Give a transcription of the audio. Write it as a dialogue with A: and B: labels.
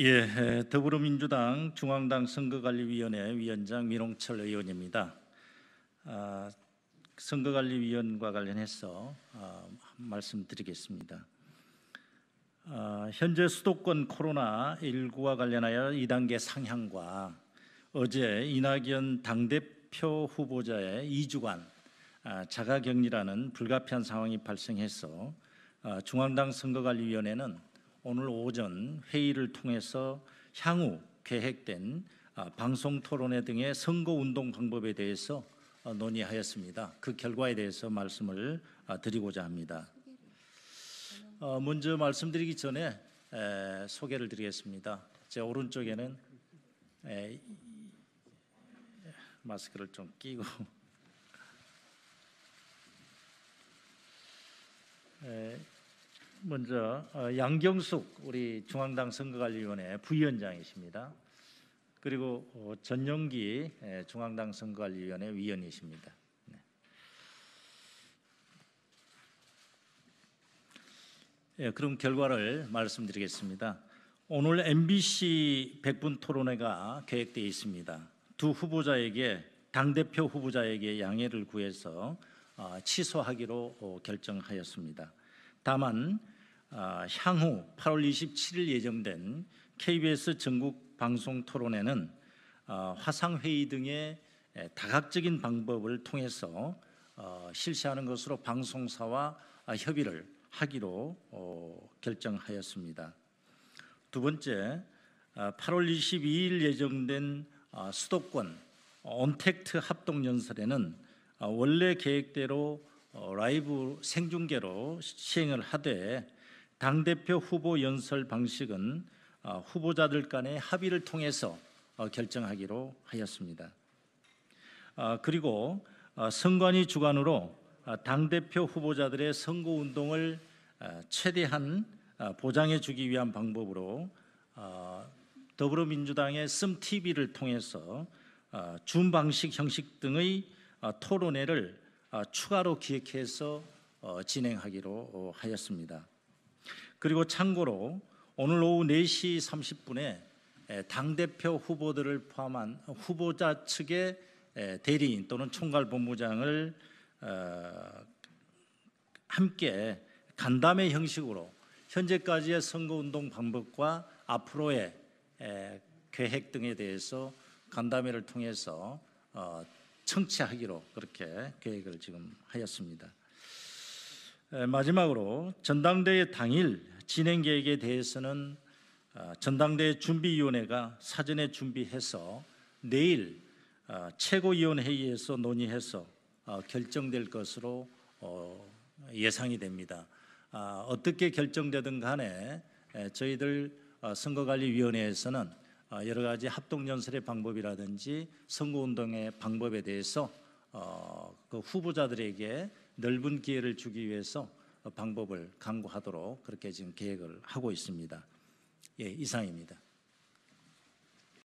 A: 예, 더불어민주당 중앙당 선거관리위원회 위원장 민홍철 의원입니다. 아, 선거관리위원과 관련해서 아, 말씀드리겠습니다. 아, 현재 수도권 코로나 19와 관련하여 2단계 상향과 어제 이낙연 당대표 후보자의 2주간 아, 자가격리라는 불가피한 상황이 발생해서 아, 중앙당 선거관리위원회는 오늘 오전 회의를 통해서 향후 계획된 아, 방송 토론회 등의 선거 운동 방법에 대해서 어, 논의하였습니다. 그 결과에 대해서 말씀을 아, 드리고자 합니다. 어, 먼저 말씀드리기 전에 소개를 드리겠습니다. 제 오른쪽에는 마스크를 좀 끼고 먼저 어, 양경숙 우리 중앙당 선거관리위원회 부위원장이십니다. 그리고 어, 전영기 예, 중앙당 선거관리위원회 위원이십니다. 네. 예, 그럼 결과를 말씀드리겠습니다. 오늘 MBC 100분 토론회가 계획되어 있습니다. 두 후보자에게 당대표 후보자에게 양해를 구해서 어, 취소하기로 결정하였습니다. 다만 아, 향후 8월 27일 예정된 KBS 전국 방송 토론회는 아, 화상 회의 등의 다각적인 방법을 통해서 어, 실시하는 것으로 방송사와 아, 협의를 하기로 어, 결정하였습니다. 두 번째, 8월 22일 예정된 수도권 언택트 합동 연설에는 원래 계획대로 어, 라이브 생중계로 시행을 하되 당 대표 후보 연설 방식은 아, 후보자들 간의 합의를 통해서 어, 결정하기로 하였습니다. 아, 그리고 아, 선관위 주관으로 당 대표 후보자들의 선거 운동을 최대한 보장해 주기 위한 방법으로 더불어민주당의 씀 TV를 통해서 준 방식 형식 등의 토론회를 어, 추가로 기획해서 어, 진행하기로 어, 하였습니다. 그리고 참고로 오늘 오후 4시 30분에 당 대표 후보들을 포함한 후보자 측의 대리인 또는 총괄 본부장을 함께 간담회 형식으로 현재까지의 선거운동 방법과 앞으로의 계획 등에 대해서 간담회를 통해서 청취하기로 그렇게 계획을 지금 하였습니다. 마지막으로 전당대회 당일 진행 계획에 대해서는 아, 전당대회 준비위원회가 사전에 준비해서 내일 아, 최고위원회의에서 논의해서 아, 결정될 것으로 어, 예상이 됩니다. 어떻게 결정되든 간에 저희들 어, 선거관리위원회에서는 아, 여러 가지 합동 연설의 방법이라든지 선거 운동의 방법에 대해서 어, 그 후보자들에게 넓은 기회를 주기 위해서 방법을 강구하도록 그렇게 지금 계획을 하고 있습니다. 예, 이상입니다.